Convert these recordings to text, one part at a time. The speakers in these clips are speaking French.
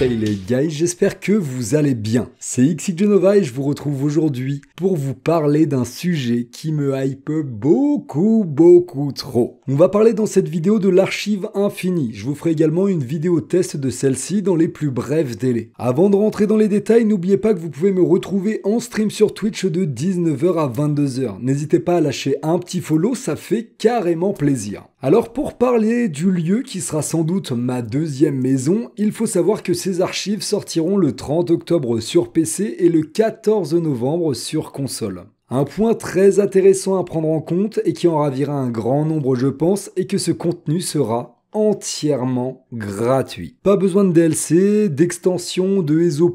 Hey les guys, j'espère que vous allez bien. C'est Xy et je vous retrouve aujourd'hui pour vous parler d'un sujet qui me hype beaucoup, beaucoup trop. On va parler dans cette vidéo de l'archive infinie. Je vous ferai également une vidéo test de celle-ci dans les plus brefs délais. Avant de rentrer dans les détails, n'oubliez pas que vous pouvez me retrouver en stream sur Twitch de 19h à 22h. N'hésitez pas à lâcher un petit follow, ça fait carrément plaisir. Alors pour parler du lieu qui sera sans doute ma deuxième maison, il faut savoir que c'est archives sortiront le 30 octobre sur PC et le 14 novembre sur console. Un point très intéressant à prendre en compte et qui en ravira un grand nombre je pense est que ce contenu sera entièrement gratuit. Pas besoin de DLC, d'extension, de ESO+,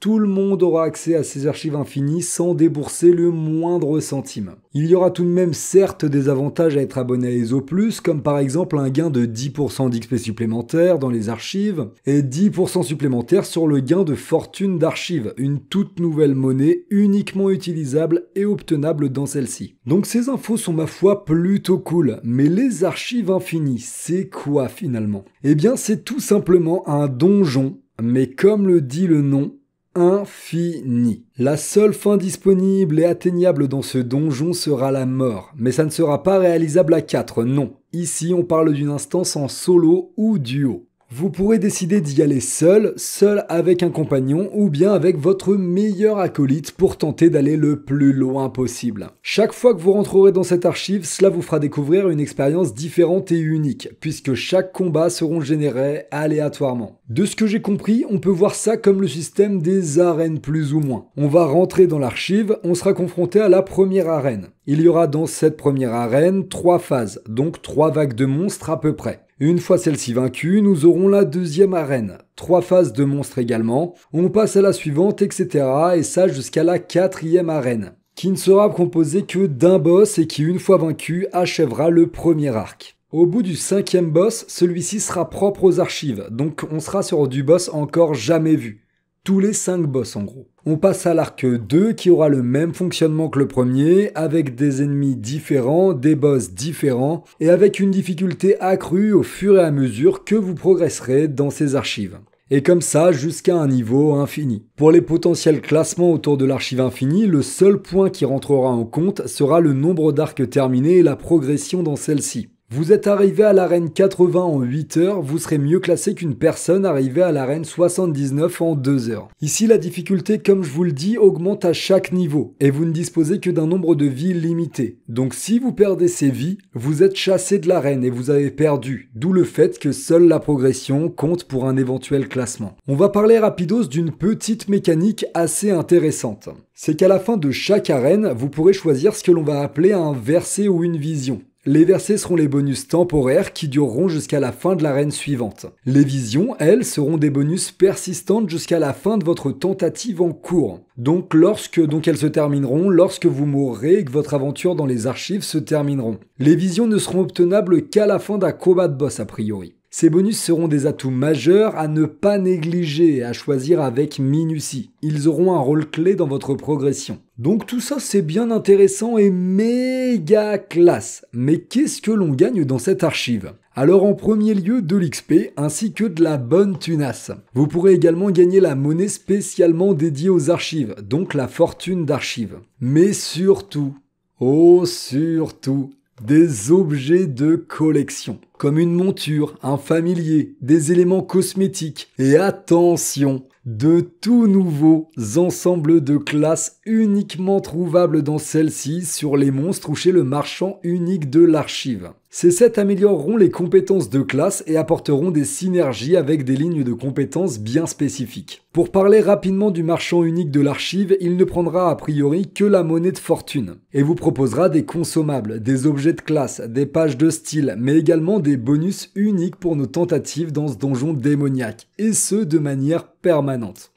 tout le monde aura accès à ces archives infinies sans débourser le moindre centime. Il y aura tout de même certes des avantages à être abonné à ESO+, comme par exemple un gain de 10% d'XP supplémentaire dans les archives, et 10% supplémentaire sur le gain de fortune d'archives, une toute nouvelle monnaie uniquement utilisable et obtenable dans celle-ci. Donc ces infos sont ma foi plutôt cool, mais les archives infinies, c'est cool finalement Eh bien, c'est tout simplement un donjon, mais comme le dit le nom, infini. La seule fin disponible et atteignable dans ce donjon sera la mort, mais ça ne sera pas réalisable à 4, non. Ici, on parle d'une instance en solo ou duo. Vous pourrez décider d'y aller seul, seul avec un compagnon ou bien avec votre meilleur acolyte pour tenter d'aller le plus loin possible. Chaque fois que vous rentrerez dans cette archive, cela vous fera découvrir une expérience différente et unique, puisque chaque combat seront générés aléatoirement. De ce que j'ai compris, on peut voir ça comme le système des arènes plus ou moins. On va rentrer dans l'archive, on sera confronté à la première arène. Il y aura dans cette première arène trois phases, donc trois vagues de monstres à peu près. Une fois celle-ci vaincue, nous aurons la deuxième arène. Trois phases de monstres également. On passe à la suivante, etc. Et ça jusqu'à la quatrième arène, qui ne sera composée que d'un boss et qui, une fois vaincu, achèvera le premier arc. Au bout du cinquième boss, celui-ci sera propre aux archives, donc on sera sur du boss encore jamais vu. Tous les cinq boss en gros. On passe à l'arc 2 qui aura le même fonctionnement que le premier, avec des ennemis différents, des boss différents, et avec une difficulté accrue au fur et à mesure que vous progresserez dans ces archives. Et comme ça jusqu'à un niveau infini. Pour les potentiels classements autour de l'archive infinie, le seul point qui rentrera en compte sera le nombre d'arcs terminés et la progression dans celle-ci. Vous êtes arrivé à l'arène 80 en 8 heures, vous serez mieux classé qu'une personne arrivée à l'arène 79 en 2 heures. Ici, la difficulté, comme je vous le dis, augmente à chaque niveau, et vous ne disposez que d'un nombre de vies limité. Donc si vous perdez ces vies, vous êtes chassé de l'arène et vous avez perdu, d'où le fait que seule la progression compte pour un éventuel classement. On va parler rapidos d'une petite mécanique assez intéressante. C'est qu'à la fin de chaque arène, vous pourrez choisir ce que l'on va appeler un verset ou une vision. Les versets seront les bonus temporaires qui dureront jusqu'à la fin de l'arène suivante. Les visions, elles, seront des bonus persistantes jusqu'à la fin de votre tentative en cours. Donc lorsque donc elles se termineront, lorsque vous mourrez et que votre aventure dans les archives se termineront. Les visions ne seront obtenables qu'à la fin d'un combat de boss a priori. Ces bonus seront des atouts majeurs à ne pas négliger et à choisir avec minutie. Ils auront un rôle clé dans votre progression. Donc tout ça c'est bien intéressant et méga classe. Mais qu'est-ce que l'on gagne dans cette archive alors en premier lieu de l'XP ainsi que de la bonne tunasse. Vous pourrez également gagner la monnaie spécialement dédiée aux archives, donc la fortune d'archives. Mais surtout, oh surtout, des objets de collection, comme une monture, un familier, des éléments cosmétiques et attention, de tout nouveaux ensembles de classes uniquement trouvables dans celle-ci sur les monstres ou chez le marchand unique de l'archive. Ces 7 amélioreront les compétences de classe et apporteront des synergies avec des lignes de compétences bien spécifiques. Pour parler rapidement du marchand unique de l'archive, il ne prendra a priori que la monnaie de fortune et vous proposera des consommables, des objets de classe, des pages de style, mais également des bonus uniques pour nos tentatives dans ce donjon démoniaque, et ce de manière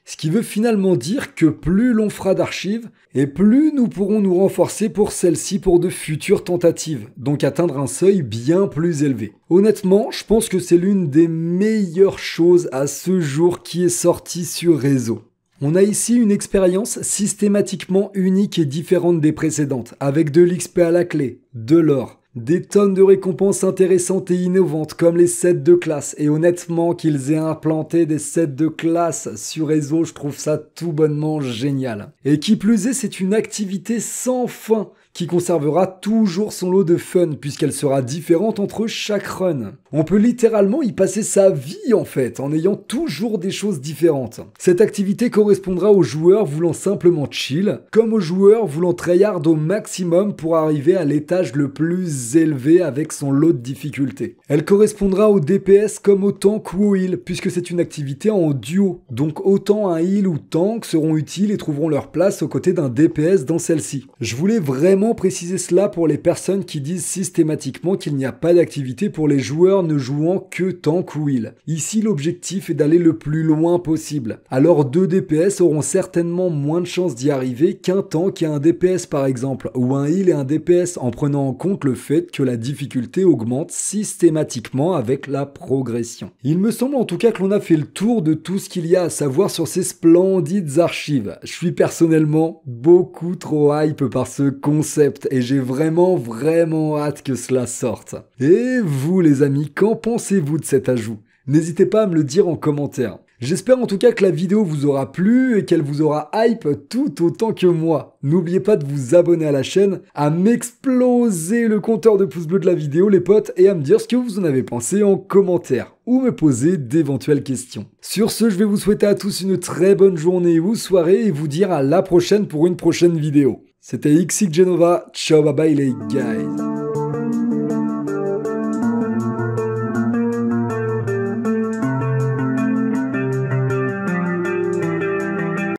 ce qui veut finalement dire que plus l'on fera d'archives, et plus nous pourrons nous renforcer pour celle ci pour de futures tentatives, donc atteindre un seuil bien plus élevé. Honnêtement, je pense que c'est l'une des meilleures choses à ce jour qui est sortie sur réseau. On a ici une expérience systématiquement unique et différente des précédentes, avec de l'XP à la clé, de l'or, des tonnes de récompenses intéressantes et innovantes comme les sets de classe. Et honnêtement, qu'ils aient implanté des sets de classe sur réseau, je trouve ça tout bonnement génial. Et qui plus est, c'est une activité sans fin qui conservera toujours son lot de fun puisqu'elle sera différente entre chaque run. On peut littéralement y passer sa vie en fait, en ayant toujours des choses différentes. Cette activité correspondra aux joueurs voulant simplement chill, comme aux joueurs voulant tryhard au maximum pour arriver à l'étage le plus élevé avec son lot de difficultés. Elle correspondra au DPS comme au tank ou au heal, puisque c'est une activité en duo, donc autant un heal ou tank seront utiles et trouveront leur place aux côtés d'un DPS dans celle-ci. Je voulais vraiment préciser cela pour les personnes qui disent systématiquement qu'il n'y a pas d'activité pour les joueurs ne jouant que tank ou heal Ici, l'objectif est d'aller le plus loin possible. Alors deux DPS auront certainement moins de chances d'y arriver qu'un tank et un DPS par exemple, ou un heal et un DPS en prenant en compte le fait que la difficulté augmente systématiquement avec la progression. Il me semble en tout cas que l'on a fait le tour de tout ce qu'il y a à savoir sur ces splendides archives. Je suis personnellement beaucoup trop hype par ce concept et j'ai vraiment vraiment hâte que cela sorte. Et vous les amis, qu'en pensez-vous de cet ajout N'hésitez pas à me le dire en commentaire. J'espère en tout cas que la vidéo vous aura plu et qu'elle vous aura hype tout autant que moi. N'oubliez pas de vous abonner à la chaîne, à m'exploser le compteur de pouces bleus de la vidéo les potes et à me dire ce que vous en avez pensé en commentaire ou me poser d'éventuelles questions. Sur ce, je vais vous souhaiter à tous une très bonne journée ou soirée et vous dire à la prochaine pour une prochaine vidéo. C'était XX Genova, ciao bye bye les guys.